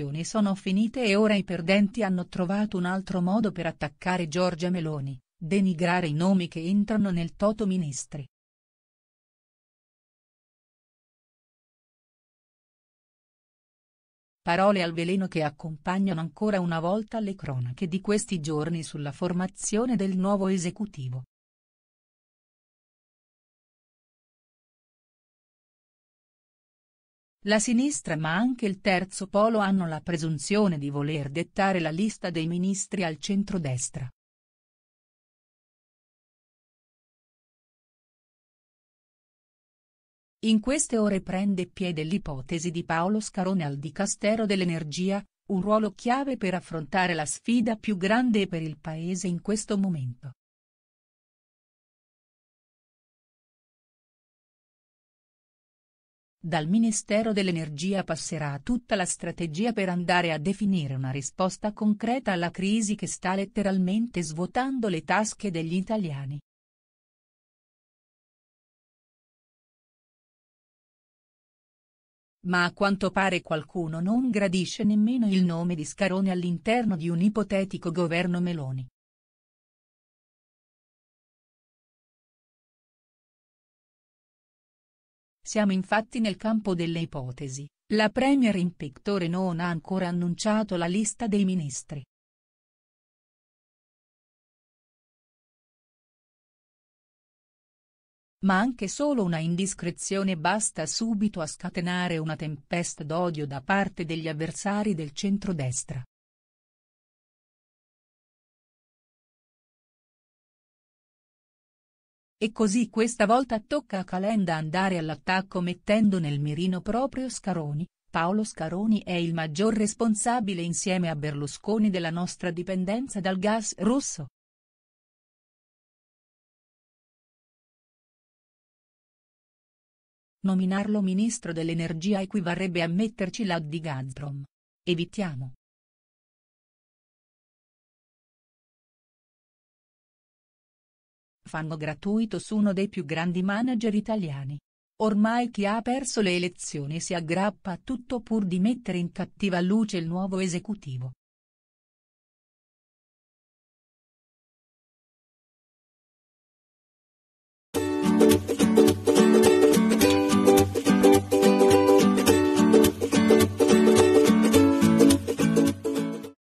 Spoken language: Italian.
elezioni sono finite e ora i perdenti hanno trovato un altro modo per attaccare Giorgia Meloni, denigrare i nomi che entrano nel toto ministri. Parole al veleno che accompagnano ancora una volta le cronache di questi giorni sulla formazione del nuovo esecutivo. La sinistra ma anche il terzo polo hanno la presunzione di voler dettare la lista dei ministri al centrodestra. In queste ore prende piede l'ipotesi di Paolo Scarone al Dicastero dell'Energia, un ruolo chiave per affrontare la sfida più grande per il Paese in questo momento. Dal Ministero dell'Energia passerà tutta la strategia per andare a definire una risposta concreta alla crisi che sta letteralmente svuotando le tasche degli italiani. ma a quanto pare qualcuno non gradisce nemmeno il nome di Scarone all'interno di un ipotetico governo Meloni. Siamo infatti nel campo delle ipotesi, la Premier in pictore non ha ancora annunciato la lista dei ministri. ma anche solo una indiscrezione basta subito a scatenare una tempesta d'odio da parte degli avversari del centrodestra. E così questa volta tocca a Calenda andare all'attacco mettendo nel mirino proprio Scaroni, Paolo Scaroni è il maggior responsabile insieme a Berlusconi della nostra dipendenza dal gas russo. Nominarlo ministro dell'energia equivarrebbe a metterci l'ad di Gazprom. Evitiamo. fanno gratuito su uno dei più grandi manager italiani. Ormai chi ha perso le elezioni si aggrappa a tutto pur di mettere in cattiva luce il nuovo esecutivo,